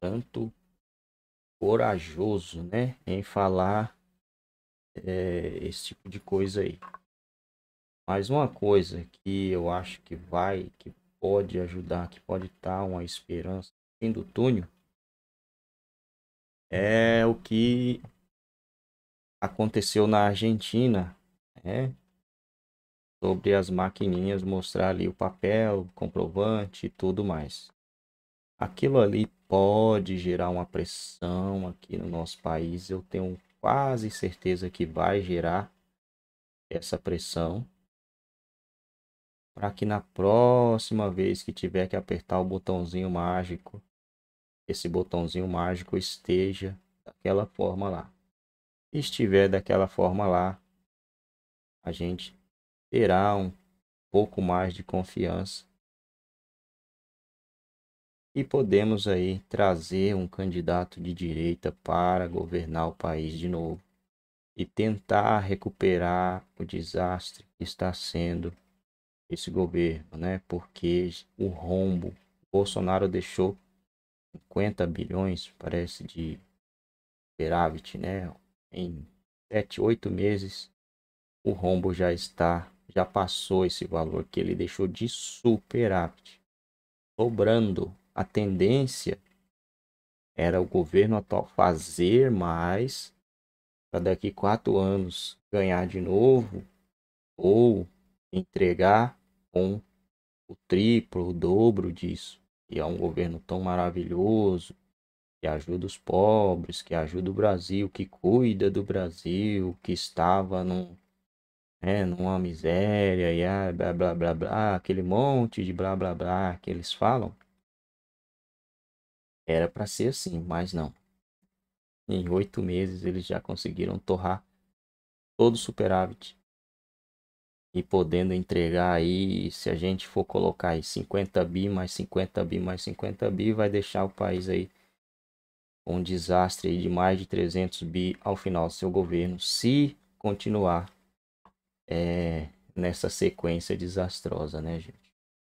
tanto corajoso, né, em falar é, esse tipo de coisa aí. Mas uma coisa que eu acho que vai, que pode ajudar, que pode estar uma esperança no fim do túnel, é o que aconteceu na Argentina, né? Sobre as maquininhas mostrar ali o papel, comprovante e tudo mais aquilo ali pode gerar uma pressão aqui no nosso país. Eu tenho quase certeza que vai gerar essa pressão para que na próxima vez que tiver que apertar o botãozinho mágico, esse botãozinho mágico esteja daquela forma lá. Se estiver daquela forma lá, a gente terá um pouco mais de confiança e podemos aí trazer um candidato de direita para governar o país de novo e tentar recuperar o desastre que está sendo esse governo, né? Porque o rombo Bolsonaro deixou 50 bilhões, parece de superávit, né? Em 7, 8 meses o rombo já está, já passou esse valor que ele deixou de superávit, sobrando a tendência era o governo atual fazer mais para daqui quatro anos ganhar de novo ou entregar com o triplo, o dobro disso. E é um governo tão maravilhoso, que ajuda os pobres, que ajuda o Brasil, que cuida do Brasil, que estava num, né, numa miséria, e ah, blá blá blá blá, aquele monte de blá blá blá que eles falam. Era para ser assim, mas não. Em oito meses eles já conseguiram torrar todo o superávit e podendo entregar aí, se a gente for colocar aí 50 bi mais 50 bi mais 50 bi, vai deixar o país aí um desastre de mais de 300 bi ao final do seu governo, se continuar é, nessa sequência desastrosa, né, gente?